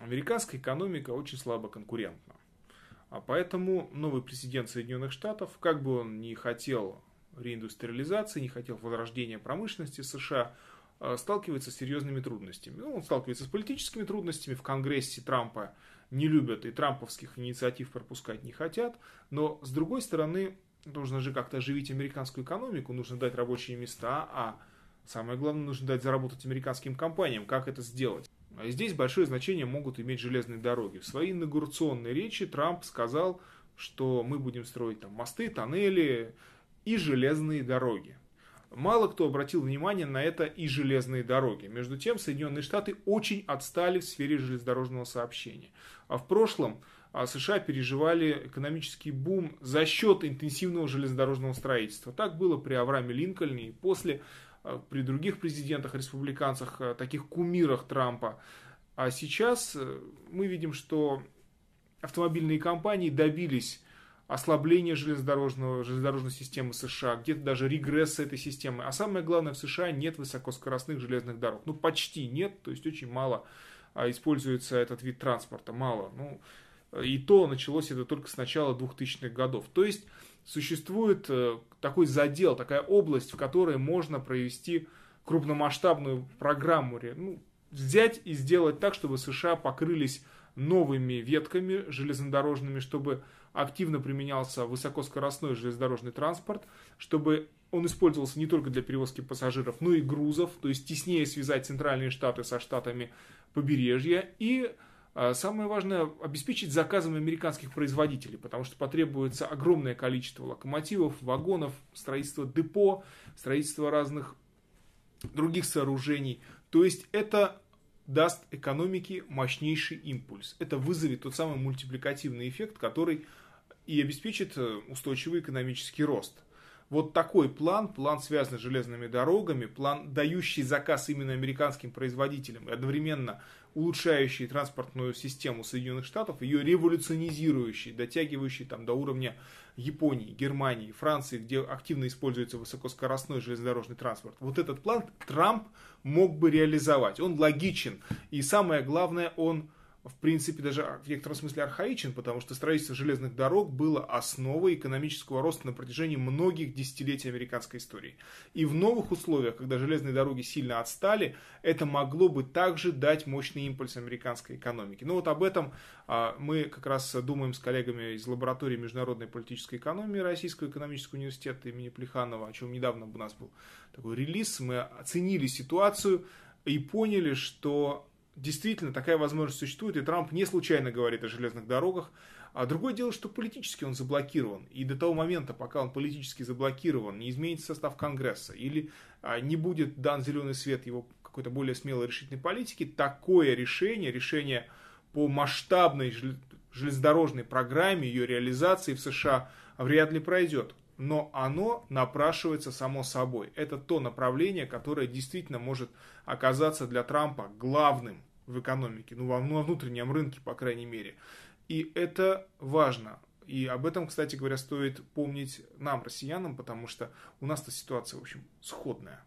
Американская экономика очень слабо конкурентна. А поэтому новый президент Соединенных Штатов, как бы он ни хотел реиндустриализации, не хотел возрождения промышленности США, э, сталкивается с серьезными трудностями. Ну, он сталкивается с политическими трудностями. В Конгрессе Трампа не любят и трамповских инициатив пропускать не хотят. Но, с другой стороны, нужно же как-то оживить американскую экономику, нужно дать рабочие места, а Самое главное, нужно дать заработать американским компаниям. Как это сделать? А здесь большое значение могут иметь железные дороги. В своей инаугурационной речи Трамп сказал, что мы будем строить там мосты, тоннели и железные дороги. Мало кто обратил внимание на это и железные дороги. Между тем, Соединенные Штаты очень отстали в сфере железнодорожного сообщения. А в прошлом а, США переживали экономический бум за счет интенсивного железнодорожного строительства. Так было при Аврааме Линкольне и после Э, при других президентах, республиканцах, э, таких кумирах Трампа. А сейчас э, мы видим, что автомобильные компании добились ослабления железнодорожного, железнодорожной системы США, где-то даже регресса этой системы. А самое главное, в США нет высокоскоростных железных дорог. Ну, почти нет, то есть очень мало а, используется этот вид транспорта, мало. Ну, и то началось это только с начала 2000-х годов. То есть существует э, такой задел, такая область, в которой можно провести крупномасштабную программу, ну, взять и сделать так, чтобы США покрылись новыми ветками железнодорожными, чтобы активно применялся высокоскоростной железнодорожный транспорт, чтобы он использовался не только для перевозки пассажиров, но и грузов, то есть теснее связать центральные штаты со штатами побережья и а самое важное – обеспечить заказами американских производителей, потому что потребуется огромное количество локомотивов, вагонов, строительство депо, строительство разных других сооружений. То есть это даст экономике мощнейший импульс. Это вызовет тот самый мультипликативный эффект, который и обеспечит э, устойчивый экономический рост – вот такой план, план, связанный с железными дорогами, план, дающий заказ именно американским производителям и одновременно улучшающий транспортную систему Соединенных Штатов, ее революционизирующий, дотягивающий там до уровня Японии, Германии, Франции, где активно используется высокоскоростной железнодорожный транспорт. Вот этот план Трамп мог бы реализовать. Он логичен. И самое главное, он в принципе, даже а, в некотором смысле архаичен, потому что строительство железных дорог было основой экономического роста на протяжении многих десятилетий американской истории. И в новых условиях, когда железные дороги сильно отстали, это могло бы также дать мощный импульс американской экономике. Но ну вот об этом а, мы как раз думаем с коллегами из лаборатории международной политической экономии Российского экономического университета имени Плеханова, о чем недавно у нас был такой релиз. Мы оценили ситуацию и поняли, что действительно такая возможность существует, и Трамп не случайно говорит о железных дорогах. А другое дело, что политически он заблокирован, и до того момента, пока он политически заблокирован, не изменится состав Конгресса или а, не будет дан зеленый свет его какой-то более смелой решительной политике, такое решение, решение по масштабной железнодорожной программе, ее реализации в США вряд ли пройдет но оно напрашивается само собой. Это то направление, которое действительно может оказаться для Трампа главным в экономике, ну, ну, во, внутреннем рынке, по крайней мере. И это важно. И об этом, кстати говоря, стоит помнить нам, россиянам, потому что у нас-то ситуация, в общем, сходная.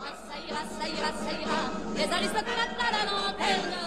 Осайра, сайра, сайра,